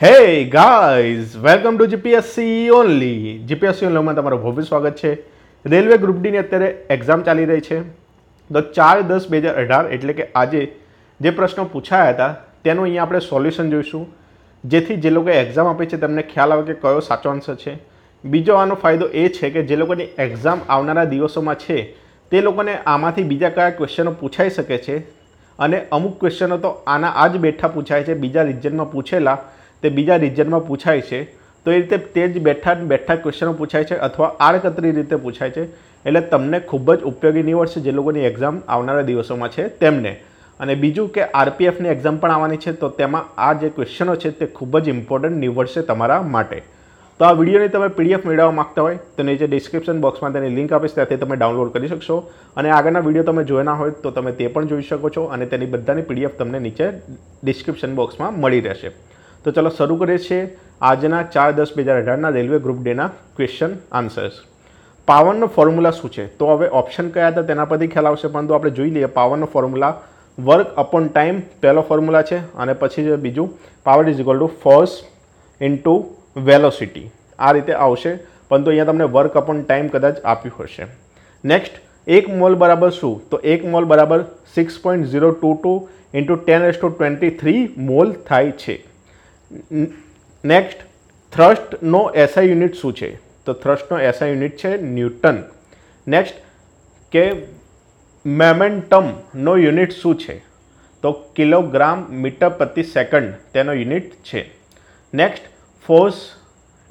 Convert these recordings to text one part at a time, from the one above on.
hey guys welcome to GPSC only GPSC ઓનલીમાં તમારું ભવ્ય સ્વાગત છે રેલવે ગ્રુપ ડીની અત્યારે એક્ઝામ ચાલી રહી છે તો ચાર દસ બે હજાર અઢાર એટલે કે આજે જે પ્રશ્નો પૂછાયા હતા તેનું અહીંયા આપણે સોલ્યુશન જોઈશું જેથી જે લોકો એક્ઝામ આપે છે તેમને ખ્યાલ આવે કે કયો સાચો આન્સર છે બીજો આનો ફાયદો એ છે કે જે લોકોની એક્ઝામ આવનારા દિવસોમાં છે તે લોકોને આમાંથી બીજા કયા ક્વેશ્ચનો પૂછાઈ શકે છે અને અમુક ક્વેશ્ચનો તો આના આ જ બેઠા પૂછાય છે બીજા રિજનમાં પૂછેલા તે બીજા રિજનમાં પૂછાય છે તો એ રીતે તે જ બેઠા બેઠા ક્વેશ્ચનો પૂછાય છે અથવા આડકતરી રીતે પૂછાય છે એટલે તમને ખૂબ જ ઉપયોગી નિવડશે જે લોકોની એક્ઝામ આવનારા દિવસોમાં છે તેમને અને બીજું કે આરપીએફની એક્ઝામ પણ આવવાની છે તો તેમાં આ જે ક્વેશ્ચનો છે તે ખૂબ જ ઇમ્પોર્ટન્ટ નીવડશે તમારા માટે તો આ વિડીયોની તમે પીડીએફ મેળવવા માગતા હોય તો નીચે ડિસ્ક્રિપ્શન બોક્સમાં તેની લિંક આપીશ ત્યાંથી તમે ડાઉનલોડ કરી શકશો અને આગળના વિડીયો તમે જોયા હોય તો તમે તે પણ જોઈ શકો છો અને તેની બધાની પીડીએફ તમને નીચે ડિસ્ક્રિપ્શન બોક્સમાં મળી રહેશે તો ચાલો શરૂ કરીએ છીએ આજના ચાર દસ બે હજાર અઢારના રેલવે ગ્રુપ ડેના ક્વેશ્ચન આન્સર્સ પાવરનો ફોર્મ્યુલા શું છે તો હવે ઓપ્શન કયા હતા તેના પરથી ખ્યાલ આવશે પરંતુ આપણે જોઈ લઈએ પાવરનો ફોર્મ્યુલા વર્ક અપોન ટાઈમ પહેલો ફોર્મ્યુલા છે અને પછી જે બીજું power is equal to force into velocity આ રીતે આવશે પરંતુ અહીંયા તમને વર્ક અપોન ટાઈમ કદાચ આપ્યું હશે નેક્સ્ટ એક મોલ બરાબર શું તો એક મોલ બરાબર six point zero two two into ten એસ ટુ ટ્વેન્ટી થ્રી મોલ થાય છે નેક્સ્ટ થ્રસ્ટનો એસઆઈ યુનિટ શું છે તો થ્રસ્ટનો એસઆઈ યુનિટ છે ન્યૂટન નેક્સ્ટ કે મેમેન્ટમનો યુનિટ શું છે તો કિલોગ્રામ મીટર પ્રતિ સેકન્ડ તેનો યુનિટ છે નેક્સ્ટ ફોર્સ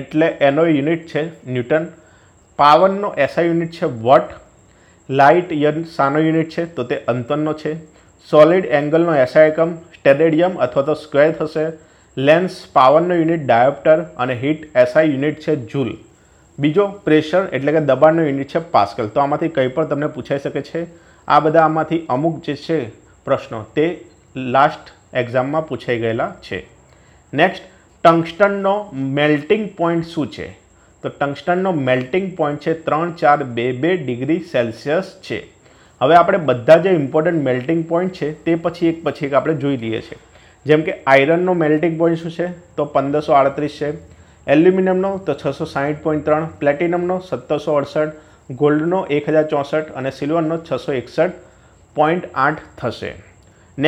એટલે એનો યુનિટ છે ન્યૂટન પાવરનો એસઆઈ યુનિટ છે વોટ લાઇટ યન સાનો યુનિટ છે તો તે અંતરનો છે સોલિડ એંગલનો એસઆઈ એકમ સ્ટેરેડિયમ અથવા તો સ્ક્વેર થશે લેન્સ પાવરનો યુનિટ ડાયોપ્ટર અને હીટ એસઆઈ યુનિટ છે જૂલ બીજો પ્રેશર એટલે કે દબાણનો યુનિટ છે પાસ્કલ તો આમાંથી કંઈ પણ તમને પૂછાઈ શકે છે આ બધા આમાંથી અમુક જે છે પ્રશ્નો તે લાસ્ટ એક્ઝામમાં પૂછાઈ ગયેલા છે નેક્સ્ટ ટંગસ્ટનનો મેલ્ટિંગ પોઈન્ટ શું છે તો ટંગસ્ટનનો મેલ્ટિંગ પોઈન્ટ છે ત્રણ ચાર બે બે ડિગ્રી સેલ્સિયસ છે હવે આપણે બધા જે ઇમ્પોર્ટન્ટ મેલ્ટિંગ પોઈન્ટ છે તે પછી એક પછી એક આપણે જોઈ લઈએ છીએ જેમ કે આયરનનો મેલ્ટિંગ પોઈન્ટ શું છે તો પંદરસો આડત્રીસ છે એલ્યુમિનિયમનો તો છસો સાહીઠ પોઈન્ટ ત્રણ પ્લેટિનમનો સત્તરસો અડસઠ ગોલ્ડનો એક હજાર ચોસઠ અને સિલ્વરનો છસો એકસઠ પોઈન્ટ આઠ થશે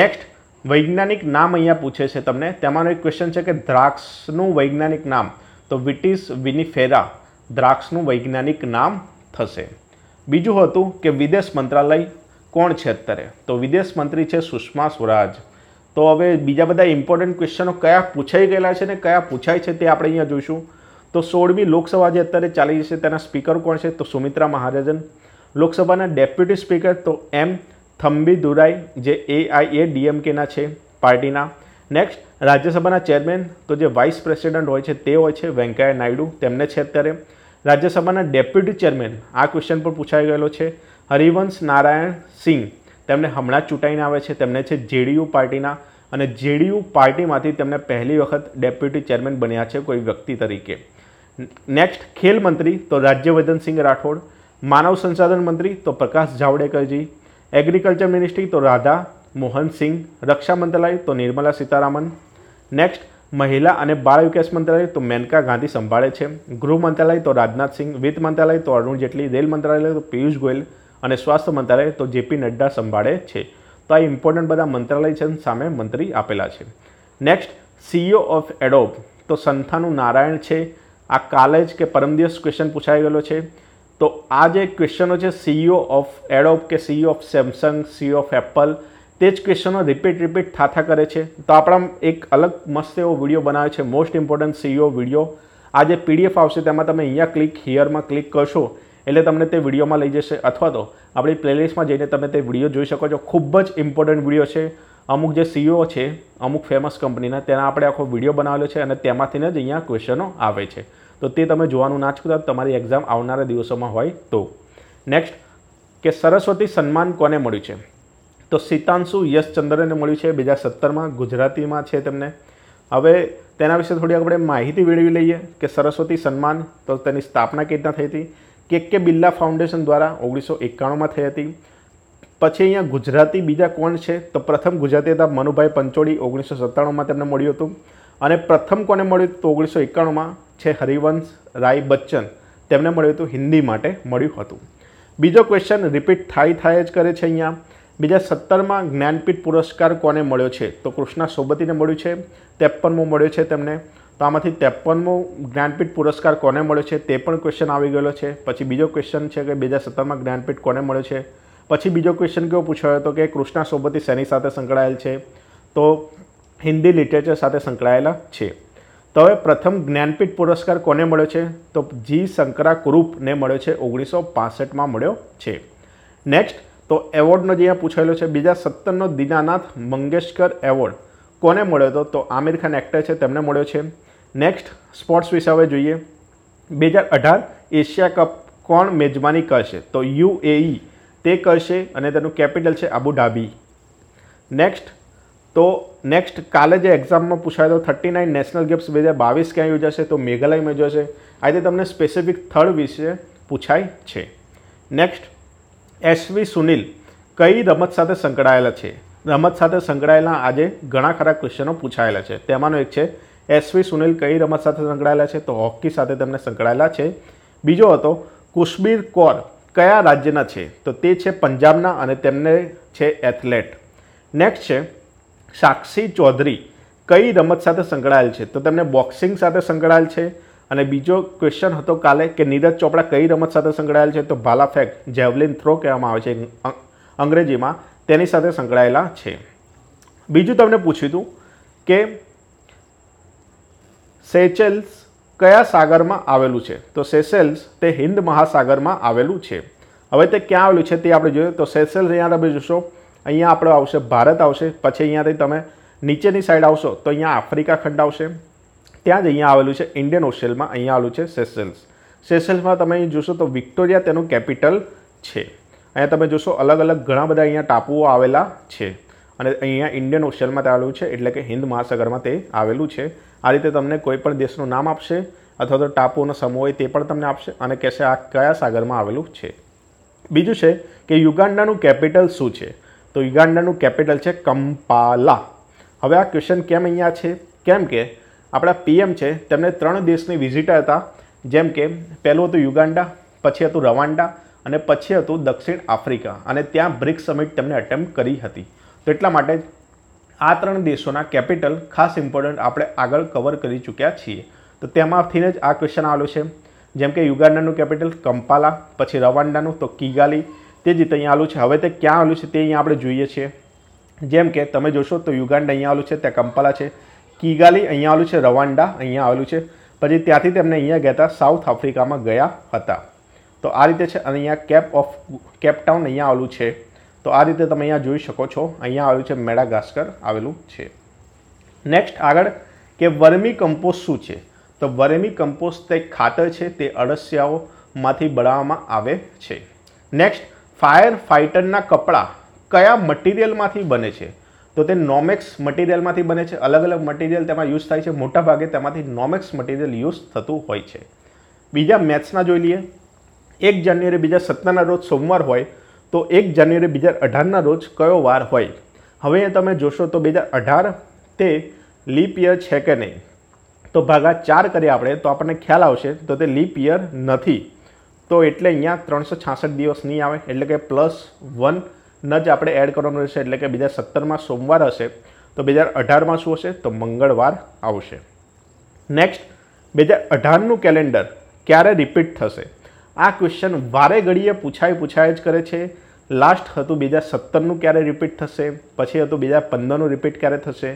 નેક્સ્ટ વૈજ્ઞાનિક નામ અહીંયા પૂછે છે તમને તેમાંનો એક ક્વેશ્ચન છે કે દ્રાક્ષનું વૈજ્ઞાનિક નામ તો વિટિસ વિનિફેરા દ્રાક્ષનું વૈજ્ઞાનિક નામ થશે બીજું હતું કે વિદેશ મંત્રાલય કોણ છે અત્યારે તો વિદેશ મંત્રી છે સુષ્મા સ્વરાજ તો હવે બીજા બધા ઇમ્પોર્ટન્ટ ક્વેશ્ચનો કયા પૂછાઈ ગયેલા છે ને કયા પૂછાય છે તે આપણે અહીંયા જોઈશું તો સોળમી લોકસભા જે અત્યારે ચાલી જશે તેના સ્પીકર કોણ છે તો સુમિત્રા મહારાજન લોકસભાના ડેપ્યુટી સ્પીકર તો એમ થંબી દુરાઈ જે એઆઈએ ડીએમકેના છે પાર્ટીના નેક્સ્ટ રાજ્યસભાના ચેરમેન તો જે વાઇસ પ્રેસિડેન્ટ હોય છે તે હોય છે વેંકૈયા નાયડુ તેમને છે અત્યારે રાજ્યસભાના ડેપ્યુટી ચેરમેન આ ક્વેશ્ચન પર પૂછાઈ ગયેલો છે હરિવંશ નારાયણ સિંહ તેમને હમણાં જ ચૂંટાઈને આવે છે તેમને છે જેડીયુ પાર્ટીના અને જેડીયુ પાર્ટીમાંથી તેમને પહેલી વખત ડેપ્યુટી ચેરમેન બન્યા છે કોઈ વ્યક્તિ તરીકે નેક્સ્ટ ખેલ મંત્રી તો રાજ્યવર્ધનસિંહ રાઠોડ માનવ સંસાધન મંત્રી તો પ્રકાશ જાવડેકરજી એગ્રીકલ્ચર મિનિસ્ટ્રી તો રાધા મોહનસિંહ રક્ષા મંત્રાલય તો નિર્મલા સીતારામન નેક્સ્ટ મહિલા અને બાળ વિકાસ મંત્રાલય તો મેનકા ગાંધી સંભાળે છે ગૃહ મંત્રાલય તો રાજનાથસિંહ વિત્ત મંત્રાલય તો અરુણ જેટલી રેલ મંત્રાલય તો પિયુષ ગોયલ અને સ્વાસ્થ્ય મંત્રાલય તો જેપી નડ્ડા સંભાળે છે તો આ ઇમ્પોર્ટન્ટ બધા મંત્રાલય છે સામે મંત્રી આપેલા છે નેક્સ્ટ સીઈઓ ઓફ એડોબ તો સંસ્થાનું નારાયણ છે આ કાલે જ કે પરમદિવસ ક્વેશ્ચન પૂછાઈ ગયેલો છે તો આ જે ક્વેશ્ચનો છે સીઈઓ ઓફ એડોબ કે CEO of Samsung CEO of Apple તે જ ક્વેશ્ચનો રિપીટ રિપીટ થાથા કરે છે તો આપણા એક અલગ મસ્ત એવો વિડીયો બનાવે છે મોસ્ટ ઇમ્પોર્ટન્ટ સીઈઓ વિડીયો આ જે પીડીએફ આવશે તેમાં તમે અહીંયા ક્લિક હિયરમાં ક્લિક કરશો એટલે તમને તે વિડીયોમાં લઈ જશે અથવા તો આપણી પ્લેલિસ્ટમાં જઈને તમે તે વિડીયો જોઈ શકો છો ખૂબ જ ઇમ્પોર્ટન્ટ વિડીયો છે અમુક જે સીઈઓ છે અમુક ફેમસ કંપનીના તેના આપણે આખો વિડીયો બનાવેલો છે અને તેમાંથી જ અહીંયા ક્વેશ્ચનો આવે છે તો તે તમે જોવાનું ના ચૂકતા તમારી એક્ઝામ આવનારા દિવસોમાં હોય તો નેક્સ્ટ કે સરસ્વતી સન્માન કોને મળ્યું છે તો સીતાંશુ યશચંદ્રને મળ્યું છે બે હજાર સત્તરમાં ગુજરાતીમાં છે તેમને હવે તેના વિશે થોડી આપણે માહિતી મેળવી લઈએ કે સરસ્વતી સન્માન તો તેની સ્થાપના કેવી રીતના થઈ હતી કે કે બિરલા ફાઉન્ડેશન દ્વારા ઓગણીસો એકાણુંમાં થઈ હતી પછી અહીંયા ગુજરાતી બીજા કોણ છે તો પ્રથમ ગુજરાતી હતા મનુભાઈ પંચોળી ઓગણીસો સત્તાણુંમાં તેમને મળ્યું હતું અને પ્રથમ કોને મળ્યું તો ઓગણીસો એકાણુંમાં છે હરિવંશ રાય બચ્ચન તેમને મળ્યું હતું હિન્દી માટે મળ્યું હતું બીજો ક્વેશ્ચન રિપીટ થાય થાય જ કરે છે અહીંયા બીજા સત્તરમાં જ્ઞાનપીઠ પુરસ્કાર કોને મળ્યો છે તો કૃષ્ણા સોબતીને મળ્યું છે ત્રેપનમાં મળ્યો છે તેમને તો આમાંથી ત્રેપનમો જ્ઞાનપીઠ પુરસ્કાર કોને મળ્યો છે તે પણ ક્વેશ્ચન આવી ગયેલો છે પછી બીજો ક્વેશ્ચન છે કે બે હજાર સત્તરમાં જ્ઞાનપીઠ કોને મળ્યો છે પછી બીજો ક્વેશ્ચન કેવો પૂછાયો હતો કે કૃષ્ણા સોબતી શેની સાથે સંકળાયેલ છે તો હિન્દી લિટરેચર સાથે સંકળાયેલા છે તો હવે પ્રથમ જ્ઞાનપીઠ પુરસ્કાર કોને મળ્યો છે તો જી શંકરા કુરુપને મળ્યો છે ઓગણીસો પાસઠમાં મળ્યો છે નેક્સ્ટ તો એવોર્ડનો જે અહીંયા પૂછાયેલો છે બીજા સત્તરનો દીનાનાથ મંગેશકર એવોર્ડ કોને મળ્યો હતો તો આમિર ખાન એક્ટર છે તેમને મળ્યો છે નેક્સ્ટ સ્પોર્ટ્સ વિશે હવે જોઈએ બે હજાર અઢાર એશિયા કપ કોણ મેજબાની કરશે તો યુએઈ તે કરશે અને તેનું કેપિટલ છે આબુધાબી નેક્સ્ટ તો નેક્સ્ટ કાલે જે એક્ઝામમાં પૂછાયો હતો થર્ટી નાઇન નેશનલ ગેમ્સ બે હજાર બાવીસ ક્યાં યોજાશે તો મેઘાલયમાં યોજાશે આજે તમને સ્પેસિફિક થર્ડ વિશે પૂછાય છે નેક્સ્ટ એસવી સુનિલ કઈ રમત સાથે સંકળાયેલા છે રમત સાથે સંકળાયેલા આજે ઘણા ખરા ક્વેશ્ચનો પૂછાયેલા છે તેમાંનો એક છે એસવી સુનિલ કઈ રમત સાથે સંકળાયેલા છે તો હોકી સાથે તેમને સંકળાયેલા છે બીજો હતો કુશબીર કૌર કયા રાજ્યના છે તો તે છે પંજાબના અને તેમને છે એથલેટ નેક્સ્ટ છે સાક્ષી ચૌધરી કઈ રમત સાથે સંકળાયેલ છે તો તેમને બોક્સિંગ સાથે સંકળાયેલ છે અને બીજો ક્વેશ્ચન હતો કાલે કે નીરજ ચોપડા કઈ રમત સાથે સંકળાયેલ છે તો ભાલા ફેક જેવલિન થ્રો કહેવામાં આવે છે અંગ્રેજીમાં તેની સાથે સંકળાયેલા છે બીજું તમને પૂછ્યું હતું કે સેચેલ્સ કયા સાગરમાં આવેલું છે તો સેસેલ્સ તે હિન્દ મહાસાગરમાં આવેલું છે હવે તે ક્યાં આવેલું છે તે આપણે જોઈએ તો સેસેલ્સ અહીંયા તમે જોશો અહીંયા આપણો આવશે ભારત આવશે પછી અહીંયાથી તમે નીચેની સાઈડ આવશો તો અહીંયા આફ્રિકા ખંડ આવશે ત્યાં જ અહીંયા આવેલું છે ઇન્ડિયન ઓશિયલમાં અહીંયા આવેલું છે સેસેલ્સ સેસેલ્સમાં તમે અહીં જોશો તો વિક્ટોરિયા તેનું કેપિટલ છે અહીંયા તમે જોશો અલગ અલગ ઘણા બધા અહીંયા ટાપુઓ આવેલા છે અને અહીંયા ઇન્ડિયન ઓશિયલમાં તે આવેલું છે એટલે કે હિન્દ મહાસાગરમાં તે આવેલું છે આ રીતે તમને કોઈપણ દેશનું નામ આપશે અથવા તો ટાપુઓનો સમૂહ હોય તે પણ તમને આપશે અને કહેશે આ કયા સાગરમાં આવેલું છે બીજું છે કે યુગાન્ડાનું કેપિટલ શું છે તો યુગાન્ડાનું કેપિટલ છે કંપાલા હવે આ ક્વેશ્ચન કેમ અહીંયા છે કેમ કે આપણા પીએમ છે તેમને ત્રણ દેશની વિઝિટ હતા જેમ કે પહેલું હતું યુગાન્ડા પછી હતું રવાન્ડા અને પછી હતું દક્ષિણ આફ્રિકા અને ત્યાં બ્રિક્સ સમિટ તેમણે અટેમ્પ કરી હતી તો એટલા માટે આ ત્રણ દેશોના કેપિટલ ખાસ ઇમ્પોર્ટન્ટ આપણે આગળ કવર કરી ચૂક્યા છીએ તો તેમાંથીને જ આ ક્વેશ્ચન આવેલો છે જેમ કે યુગાન્ડાનું કેપિટલ કંપાલા પછી રવાન્ડાનું તો કિગાલી તે જ રીતે અહીંયા આવેલું છે હવે તે ક્યાં આવેલું છે તે અહીંયા આપણે જોઈએ છીએ જેમ કે તમે જોશો તો યુગાન્ડા અહીંયા આવેલું છે ત્યાં કંપાલા છે કિગાલી અહીંયા આવેલું છે રવાન્ડા અહીંયા આવેલું છે પછી ત્યાંથી તેમને અહીંયા ગયા હતા સાઉથ આફ્રિકામાં ગયા હતા તો આ રીતે છે અને અહીંયા કેપ ઓફ કેપટાઉન અહીંયા આવેલું છે તો આ રીતે તમે અહીંયા જોઈ શકો છો અહીંયા આવ્યું છે મેડાગાસ્કર આવેલું છે નેક્સ્ટ આગળ કે વર્મી કમ્પોસ્ટ શું છે તો વર્મી કમ્પોસ્ટ તે ખાતર છે તે અળસિયાઓમાંથી બનાવવામાં આવે છે નેક્સ્ટ ફાયર ફાઇટરના કપડાં કયા મટીરિયલમાંથી બને છે તો તે નોમેક્સ મટીરિયલમાંથી બને છે અલગ અલગ મટીરિયલ તેમાં યુઝ થાય છે મોટાભાગે તેમાંથી નોમેક્સ મટીરિયલ યુઝ થતું હોય છે બીજા મેથ્સના જોઈ લઈએ એક જાન્યુઆરી બીજા સત્તરના રોજ સોમવાર હોય તો એક જાન્યુઆરી બે હજાર અઢારના રોજ કયો વાર હોય હવે તમે જોશો તો બે હજાર અઢાર તે લીપ યર છે કે નહીં તો ભાગા ચાર કરીએ આપણે તો આપણને ખ્યાલ આવશે તો તે લીપ યર નથી તો એટલે અહીંયા ત્રણસો છાસઠ દિવસ નહીં આવે એટલે કે પ્લસ વન ન જ આપણે એડ કરવાનું રહેશે એટલે કે બે હજાર સત્તરમાં સોમવાર હશે તો બે હજાર અઢારમાં શું હશે તો મંગળવાર આવશે નેક્સ્ટ બે હજાર અઢારનું કેલેન્ડર ક્યારે રિપીટ થશે આ ક્વેશ્ચન વારે ઘડીએ પૂછાય પૂછાય જ કરે છે લાસ્ટ હતું બે હજાર સત્તરનું ક્યારે રિપીટ થશે પછી હતું બે હજાર પંદરનું રિપીટ ક્યારે થશે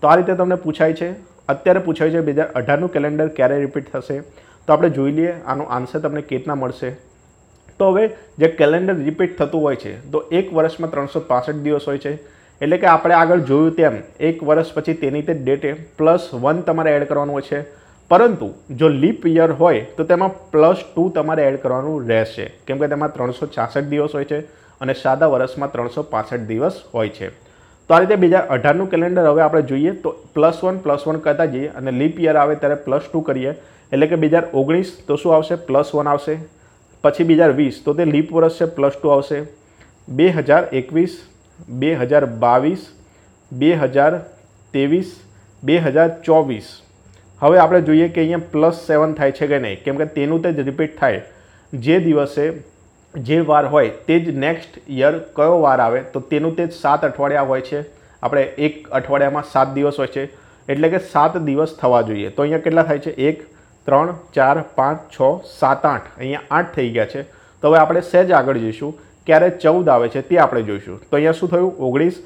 તો આ રીતે તમને પૂછાય છે અત્યારે પૂછાય છે બે હજાર અઢારનું કેલેન્ડર ક્યારે રિપીટ થશે તો આપણે જોઈ લઈએ આનો આન્સર તમને કેટલા મળશે તો હવે જે કેલેન્ડર રિપીટ થતું હોય છે તો એક વર્ષમાં ત્રણસો પાસઠ દિવસ હોય છે એટલે કે આપણે આગળ જોયું તેમ એક વર્ષ પછી તેની તે ડેટે પ્લસ વન તમારે એડ કરવાનું હોય છે પરંતુ જો લીપ યર હોય તો તેમાં પ્લસ ટુ તમારે એડ કરવાનું રહેશે કેમ કે તેમાં ત્રણસો છાસઠ દિવસ હોય છે અને સાદા વર્ષમાં ત્રણસો પાસઠ દિવસ હોય છે તો આ રીતે બીજા અઢારનું કેલેન્ડર હવે આપણે જોઈએ તો પ્લસ વન પ્લસ વન કરતા જઈએ અને લીપ યર આવે ત્યારે પ્લસ ટુ કરીએ એટલે કે બે હજાર ઓગણીસ તો શું આવશે પ્લસ વન આવશે પછી બે હજાર વીસ તો તે લીપ વર્ષ છે પ્લસ ટુ આવશે બે હજાર એકવીસ બે હજાર બાવીસ બે હજાર ત્રેવીસ બે હજાર ચોવીસ હવે આપણે જોઈએ કે અહીંયા પ્લસ સેવન થાય છે કે નહીં કેમ કે તેનું તે જ રિપીટ થાય જે દિવસે જે વાર હોય તે જ નેક્સ્ટ યર કયો વાર આવે તો તેનું તે જ સાત અઠવાડિયા હોય છે આપણે એક અઠવાડિયામાં સાત દિવસ હોય છે એટલે કે સાત દિવસ થવા જોઈએ તો અહીંયા કેટલા થાય છે એક ત્રણ ચાર પાંચ છ સાત આઠ અહીંયા આઠ થઈ ગયા છે તો હવે આપણે સહેજ આગળ જઈશું ક્યારે ચૌદ આવે છે તે આપણે જોઈશું તો અહીંયા શું થયું ઓગણીસ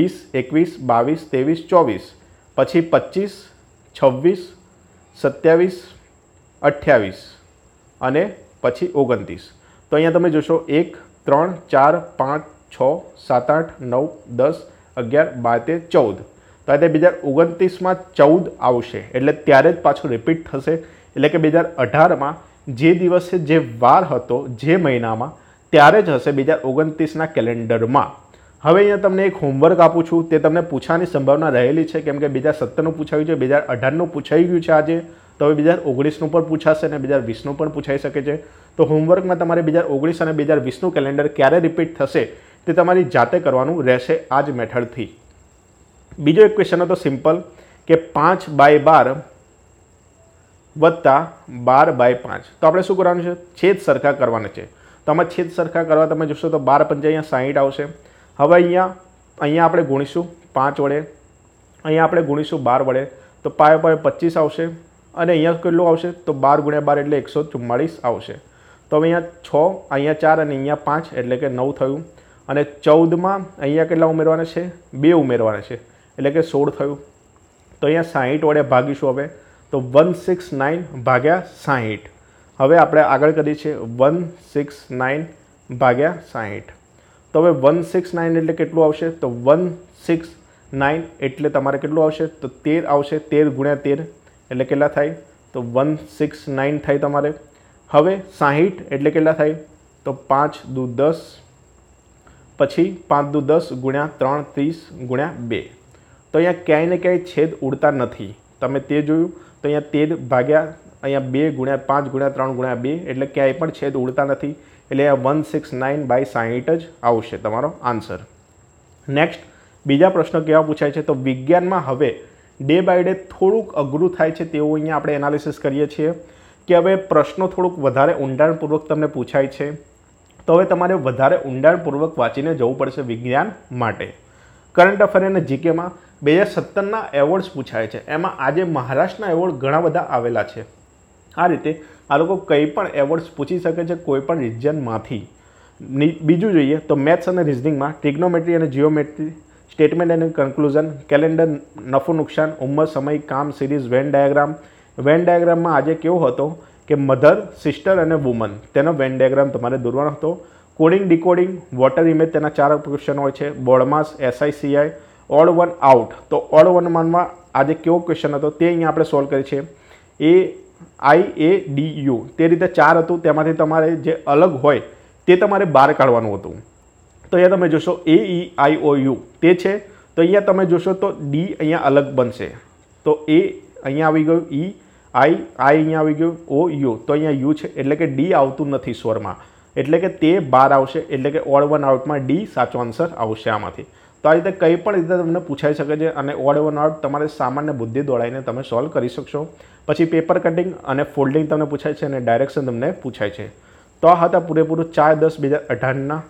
વીસ એકવીસ બાવીસ ત્રેવીસ ચોવીસ પછી પચીસ છવ્વીસ સત્યાવીસ અઠ્યાવીસ અને પછી ઓગણત્રીસ તો અહીંયા તમે જોશો એક ત્રણ ચાર પાંચ છ સાત આઠ નવ દસ અગિયાર બાર તેર ચૌદ તો આ બે હજાર ઓગણત્રીસમાં ચૌદ આવશે એટલે ત્યારે જ પાછું રિપીટ થશે એટલે કે બે હજાર અઢારમાં જે દિવસે જે વાર હતો જે મહિનામાં ત્યારે જ હશે બે હજાર ઓગણત્રીસના કેલેન્ડરમાં હવે અહીંયા તમને એક હોમવર્ક આપું છું તે તમને પૂછવાની સંભાવના રહેલી છે કેમ કે બે હજાર સત્તરનું પૂછાયું છે બે હજાર અઢારનું પૂછાઈ ગયું છે આજે તો હવે બે હજાર ઓગણીસનું પણ પૂછાશે અને બે હજાર વીસનું પણ પૂછાઈ શકે છે તો હોમવર્કમાં તમારે બે હજાર ઓગણીસ અને બે હજાર વીસનું કેલેન્ડર ક્યારે રિપીટ થશે તે તમારી જાતે કરવાનું રહેશે આ જ મેથડથી બીજો એક ક્વેશ્ચન હતો સિમ્પલ કે પાંચ બાય બાર વત્તા બાર બાય પાંચ તો આપણે શું કરવાનું છે છેદ સરખા કરવાના છે તો આમાં છેદ સરખા કરવા તમે જોશો તો બાર પંચાયા સાહીઠ આવશે હવે અહીંયા અહીંયા આપણે ગુણીશું પાંચ વડે અહીંયા આપણે ગુણીશું બાર વડે તો પાયો પાયો પચીસ આવશે અને અહીંયા કેટલું આવશે તો બાર ગુણ્યા બાર એટલે એકસો ચુમ્માળીસ આવશે તો હવે અહીંયા છ અહીંયા ચાર અને અહીંયા પાંચ એટલે કે નવ થયું અને ચૌદમાં અહીંયા કેટલા ઉમેરવાના છે બે ઉમેરવાના છે એટલે કે સોળ થયું તો અહીંયા સાહીઠ વડે ભાગીશું હવે તો વન સિક્સ નાઇન ભાગ્યા સાહીઠ હવે આપણે આગળ કરીએ છીએ વન સિક્સ નાઇન ભાગ્યા સાહીઠ તો હવે વન સિક્સ નાઇન એટલે કેટલું આવશે તો વન સિક્સ નાઇન એટલે તમારે કેટલું આવશે તો તેર આવશે તેર ગુણ્યા તેર એટલે કેટલા થાય તો વન સિક્સ નાઇન થાય તમારે હવે સાહીઠ એટલે કેટલા થાય તો પાંચ દુ દસ પછી પાંચ દુ દસ ગુણ્યા ત્રણ ત્રીસ ગુણ્યા બે તો અહીંયા ક્યાંય ને ક્યાંય છેદ ઉડતા નથી તમે તે જોયું તો અહીંયા તેર ભાગ્યા અહીંયા બે ગુણ્યા પાંચ ગુણ્યા ત્રણ ગુણ્યા બે એટલે ક્યાંય પણ છેદ ઉડતા નથી એટલે આ વન સિક્સ નાઇન બાય સાહીઠ જ આવશે તમારો આન્સર નેક્સ્ટ બીજા પ્રશ્ન કેવા પૂછાય છે તો વિજ્ઞાનમાં હવે ડે બાય ડે થોડુંક અઘરું થાય છે તેવું અહીંયા આપણે એનાલિસિસ કરીએ છીએ કે હવે પ્રશ્નો થોડુંક વધારે ઊંડાણપૂર્વક તમને પૂછાય છે તો હવે તમારે વધારે ઊંડાણપૂર્વક વાંચીને જવું પડશે વિજ્ઞાન માટે કરંટ અફેર અને જીકેમાં બે હજાર સત્તરના એવોર્ડ્સ પૂછાય છે એમાં આજે મહારાષ્ટ્રના એવોર્ડ ઘણા બધા આવેલા છે આ રીતે આ લોકો કંઈ પણ એવોર્ડ્સ પૂછી શકે છે કોઈ પણ રિજનમાંથી બીજું જોઈએ તો મેથ્સ અને રિઝનિંગમાં ટ્રિગ્નોમેટ્રી અને જીઓમેટ્રી સ્ટેટમેન્ટ અને કન્ક્લુઝન કેલેન્ડર નફો નુકસાન ઉંમર સમય કામ સિરીઝ વેન ડાયાગ્રામ વેન ડાયાગ્રામમાં આજે કેવો હતો કે મધર સિસ્ટર અને વુમન તેનો વેન ડાયાગ્રામ તમારે દોરવાનો હતો કોડિંગ ડીકોડિંગ વોટર ઇમેજ તેના ચાર ક્વેશ્ચન હોય છે બોર્ડમાસ એસઆઈસીઆઈ ઓડ વન આઉટ તો ઓડ વન વનમાં આજે કેવો ક્વેશ્ચન હતો તે અહીંયા આપણે સોલ્વ કરીએ છીએ એ આઈ એ ડી યુ તે રીતે ચાર હતું તેમાંથી તમારે જે અલગ હોય તે તમારે બહાર કાઢવાનું હતું તો અહીંયા તમે જોશો એ ઈ આઈ ઓ યુ તે છે તો અહીંયા તમે જોશો તો ડી અહીંયા અલગ બનશે તો એ અહીંયા આવી ગયું ઈ આઈ આઈ અહીંયા આવી ગયું ઓ યુ તો અહીંયા યુ છે એટલે કે ડી આવતું નથી સ્વરમાં એટલે કે તે બાર આવશે એટલે કે ઓડ વન આઉટમાં ડી સાચો આન્સર આવશે આમાંથી તો આ રીતે કંઈ પણ રીતે તમને પૂછાઈ શકે છે અને ઓડ ઓવર નોટ તમારે સામાન્ય બુદ્ધિ દોડાઈને તમે સોલ્વ કરી શકશો પછી પેપર કટિંગ અને ફોલ્ડિંગ તમને પૂછાય છે અને ડાયરેક્શન તમને પૂછાય છે તો આ હતા પૂરેપૂરું ચાર દસ બે હજાર અઢારના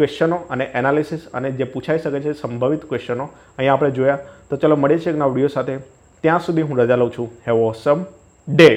ક્વેશ્ચનો અને એનાલિસિસ અને જે પૂછાઈ શકે છે સંભવિત ક્વેશ્ચનો અહીંયા આપણે જોયા તો ચલો મળીએ છીએ એકના વિડીયો સાથે ત્યાં સુધી હું રજા લઉં છું હેવ ઓસમ ડે